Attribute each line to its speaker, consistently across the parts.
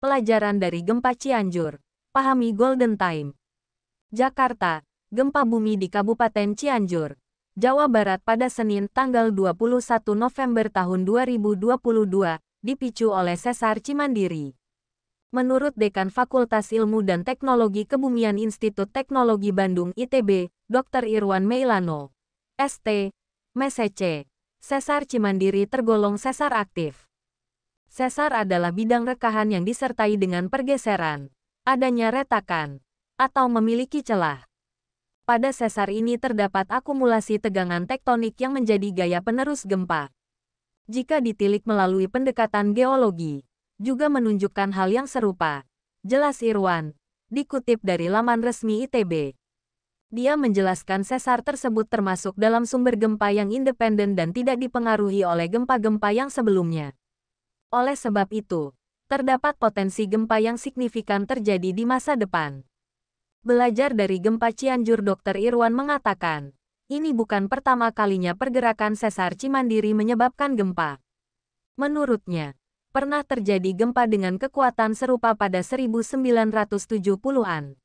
Speaker 1: Pelajaran dari Gempa Cianjur. Pahami Golden Time. Jakarta, Gempa Bumi di Kabupaten Cianjur, Jawa Barat pada Senin tanggal 21 November tahun 2022 dipicu oleh sesar Cimandiri. Menurut Dekan Fakultas Ilmu dan Teknologi Kebumian Institut Teknologi Bandung ITB, Dr. Irwan Meilano, ST, MSC, sesar Cimandiri tergolong sesar aktif sesar adalah bidang rekahan yang disertai dengan pergeseran, adanya retakan, atau memiliki celah. Pada sesar ini terdapat akumulasi tegangan tektonik yang menjadi gaya penerus gempa. Jika ditilik melalui pendekatan geologi, juga menunjukkan hal yang serupa. Jelas Irwan, dikutip dari laman resmi ITB. Dia menjelaskan sesar tersebut termasuk dalam sumber gempa yang independen dan tidak dipengaruhi oleh gempa-gempa yang sebelumnya. Oleh sebab itu, terdapat potensi gempa yang signifikan terjadi di masa depan. Belajar dari gempa Cianjur Dr. Irwan mengatakan, ini bukan pertama kalinya pergerakan sesar Cimandiri menyebabkan gempa. Menurutnya, pernah terjadi gempa dengan kekuatan serupa pada 1970-an.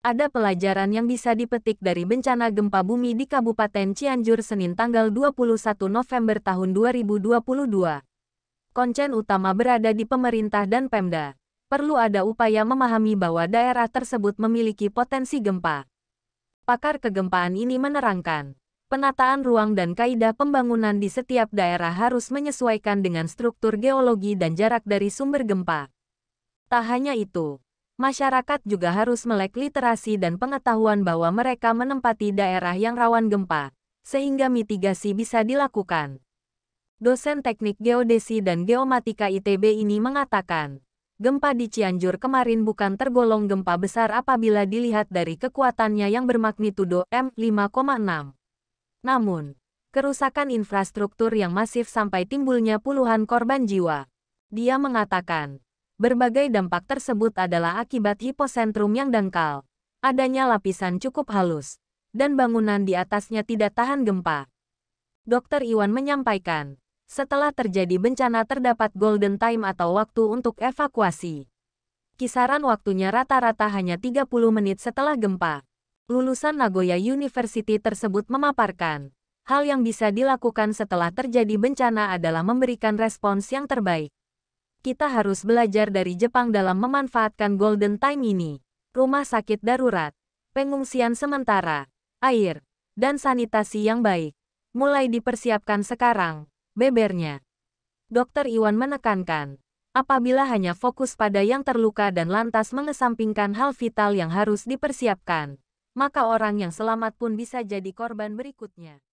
Speaker 1: Ada pelajaran yang bisa dipetik dari bencana gempa bumi di Kabupaten Cianjur Senin tanggal 21 November tahun 2022 konsen utama berada di pemerintah dan Pemda. Perlu ada upaya memahami bahwa daerah tersebut memiliki potensi gempa. Pakar kegempaan ini menerangkan, penataan ruang dan kaidah pembangunan di setiap daerah harus menyesuaikan dengan struktur geologi dan jarak dari sumber gempa. Tak hanya itu, masyarakat juga harus melek literasi dan pengetahuan bahwa mereka menempati daerah yang rawan gempa, sehingga mitigasi bisa dilakukan dosen teknik geodesi dan geomatika ITB ini mengatakan, gempa di Cianjur kemarin bukan tergolong gempa besar apabila dilihat dari kekuatannya yang bermagnitudo M5,6. Namun, kerusakan infrastruktur yang masif sampai timbulnya puluhan korban jiwa. Dia mengatakan, berbagai dampak tersebut adalah akibat hiposentrum yang dangkal, adanya lapisan cukup halus, dan bangunan di atasnya tidak tahan gempa. Dokter Iwan menyampaikan, setelah terjadi bencana terdapat golden time atau waktu untuk evakuasi. Kisaran waktunya rata-rata hanya 30 menit setelah gempa. Lulusan Nagoya University tersebut memaparkan, hal yang bisa dilakukan setelah terjadi bencana adalah memberikan respons yang terbaik. Kita harus belajar dari Jepang dalam memanfaatkan golden time ini. Rumah sakit darurat, pengungsian sementara, air, dan sanitasi yang baik. Mulai dipersiapkan sekarang bebernya. Dokter Iwan menekankan, apabila hanya fokus pada yang terluka dan lantas mengesampingkan hal vital yang harus dipersiapkan, maka orang yang selamat pun bisa jadi korban berikutnya.